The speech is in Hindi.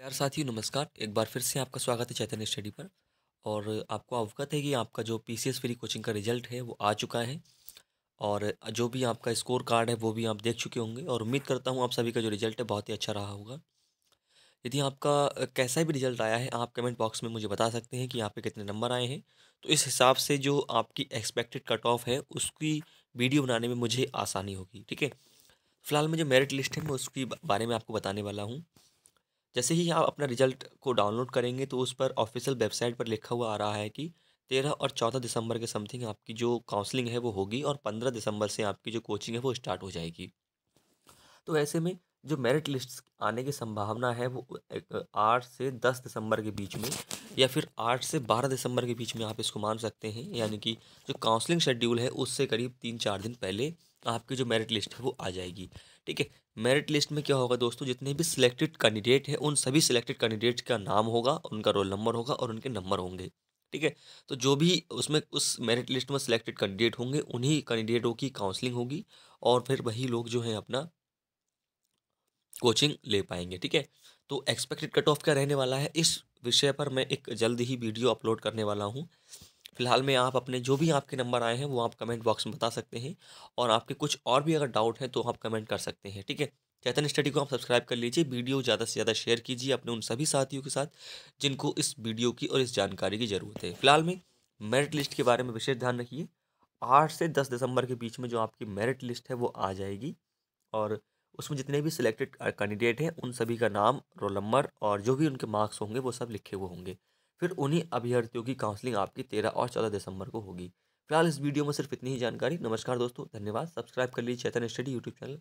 प्यार साथियों नमस्कार एक बार फिर से आपका स्वागत है चैतन्य स्टडी पर और आपको अवगत है कि आपका जो P C S free coaching का रिजल्ट है वो आ चुका है और जो भी आपका स्कोर कार्ड है वो भी आप देख चुके होंगे और उम्मीद करता हूँ आप सभी का जो रिजल्ट है बहुत ही अच्छा रहा होगा यदि आपका कैसा भी रिजल्ट आया है आप कमेंट बॉक्स में मुझे बता सकते हैं कि यहाँ पे कितने नंबर आए हैं तो इस हिसाब से जो आपकी एक्सपेक्टेड कट ऑफ है उसकी वीडियो बनाने में मुझे आसानी होगी ठीक है फिलहाल में जो मेरिट लिस्ट है मैं उसकी बारे में आपको बताने वाला हूँ जैसे ही आप अपना रिजल्ट को डाउनलोड करेंगे तो उस पर ऑफिशियल वेबसाइट पर लिखा हुआ आ रहा है कि तेरह और चौदह दिसंबर के समथिंग आपकी जो काउंसलिंग है वो होगी और पंद्रह दिसंबर से आपकी जो कोचिंग है वो स्टार्ट हो जाएगी तो ऐसे में जो मेरिट लिस्ट आने की संभावना है वो आठ से दस दिसंबर के बीच में या फिर आठ से बारह दिसंबर के बीच में आप इसको मान सकते हैं यानी कि जो काउंसलिंग शेड्यूल है उससे करीब तीन चार दिन पहले आपकी जो मेरिट लिस्ट है वो आ जाएगी ठीक है मेरिट लिस्ट में क्या होगा दोस्तों जितने भी सिलेक्टेड कैंडिडेट हैं उन सभी सिलेक्टेड कैंडिडेट का नाम होगा उनका रोल नंबर होगा और उनके नंबर होंगे ठीक है तो जो भी उसमें उस मेरिट लिस्ट में सिलेक्टेड कैंडिडेट होंगे उन्हीं कैंडिडेटों की काउंसलिंग होगी और फिर वही लोग जो हैं अपना कोचिंग ले पाएंगे ठीक है तो एक्सपेक्टेड कट ऑफ क्या रहने वाला है इस विषय पर मैं एक जल्द ही वीडियो अपलोड करने वाला हूँ फ़िलहाल में आप अपने जो भी आपके नंबर आए हैं वो आप कमेंट बॉक्स में बता सकते हैं और आपके कुछ और भी अगर डाउट हैं तो आप कमेंट कर सकते हैं ठीक है चैतन स्टडी को आप सब्सक्राइब कर लीजिए वीडियो ज़्यादा से ज़्यादा शेयर कीजिए अपने उन सभी साथियों के साथ जिनको इस वीडियो की और इस जानकारी की ज़रूरत है फिलहाल में मेरिट लिस्ट के बारे में विशेष ध्यान रखिए आठ से दस दिसंबर के बीच में जो आपकी मेरिट लिस्ट है वो आ जाएगी और उसमें जितने भी सिलेक्टेड कैंडिडेट हैं उन सभी का नाम रोल नंबर और जो भी उनके मार्क्स होंगे वो सब लिखे हुए होंगे फिर उन्हीं अभ्यर्थियों की काउंसलिंग आपकी तेरह और चौदह दिसंबर को होगी फिलहाल इस वीडियो में सिर्फ इतनी ही जानकारी नमस्कार दोस्तों धन्यवाद सब्सक्राइब कर लीजिए चैतन स्टडी यूट्यूब चैनल